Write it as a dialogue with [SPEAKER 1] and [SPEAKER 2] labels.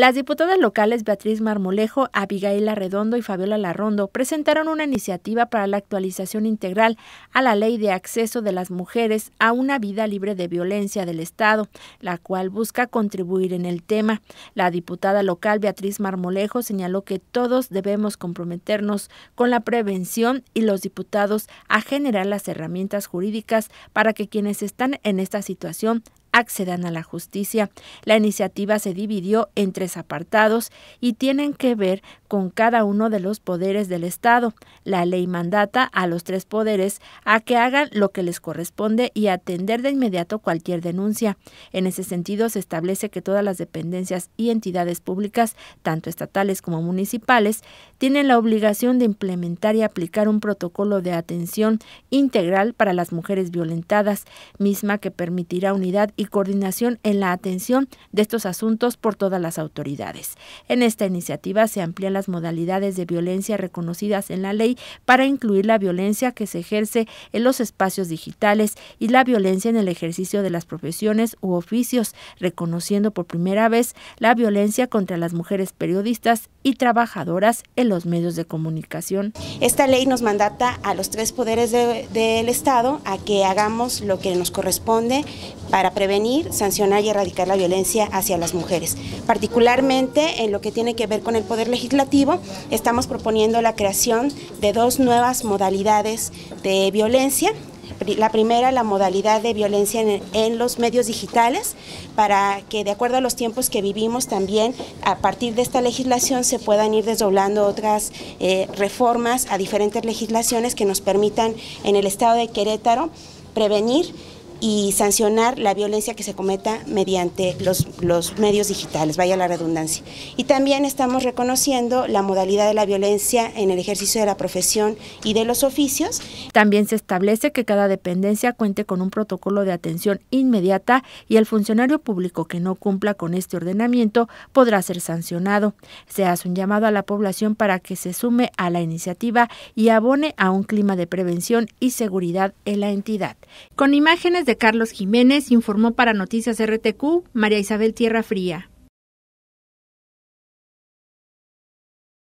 [SPEAKER 1] Las diputadas locales Beatriz Marmolejo, Abigail Arredondo y Fabiola Larrondo presentaron una iniciativa para la actualización integral a la Ley de Acceso de las Mujeres a una Vida Libre de Violencia del Estado, la cual busca contribuir en el tema. La diputada local Beatriz Marmolejo señaló que todos debemos comprometernos con la prevención y los diputados a generar las herramientas jurídicas para que quienes están en esta situación accedan a la justicia. La iniciativa se dividió en tres apartados y tienen que ver con cada uno de los poderes del Estado. La ley mandata a los tres poderes a que hagan lo que les corresponde y atender de inmediato cualquier denuncia. En ese sentido, se establece que todas las dependencias y entidades públicas, tanto estatales como municipales, tienen la obligación de implementar y aplicar un protocolo de atención integral para las mujeres violentadas, misma que permitirá unidad y coordinación en la atención de estos asuntos por todas las autoridades. En esta iniciativa se amplían las modalidades de violencia reconocidas en la ley para incluir la violencia que se ejerce en los espacios digitales y la violencia en el ejercicio de las profesiones u oficios, reconociendo por primera vez la violencia contra las
[SPEAKER 2] mujeres periodistas y trabajadoras en los medios de comunicación. Esta ley nos mandata a los tres poderes del Estado a que hagamos lo que nos corresponde para prevenir prevenir, sancionar y erradicar la violencia hacia las mujeres. Particularmente en lo que tiene que ver con el Poder Legislativo, estamos proponiendo la creación de dos nuevas modalidades de violencia la primera, la modalidad de violencia en, los medios digitales, para que de acuerdo a los tiempos que vivimos también, a partir de esta legislación se puedan ir desdoblando otras eh, reformas a diferentes legislaciones que nos permitan en el estado de Querétaro prevenir y sancionar la violencia que se cometa mediante los, los medios digitales, vaya la redundancia. Y también estamos reconociendo la modalidad de la violencia en el ejercicio de la profesión y de los oficios. También se establece que cada dependencia cuente con un protocolo
[SPEAKER 1] de atención inmediata y el funcionario público que no cumpla con este ordenamiento podrá ser sancionado. Se hace un llamado a la población para que se sume a la iniciativa y abone a un clima de prevención y seguridad en la entidad. Con imágenes de Carlos Jiménez, informó para Noticias RTQ María Isabel Tierra Fría.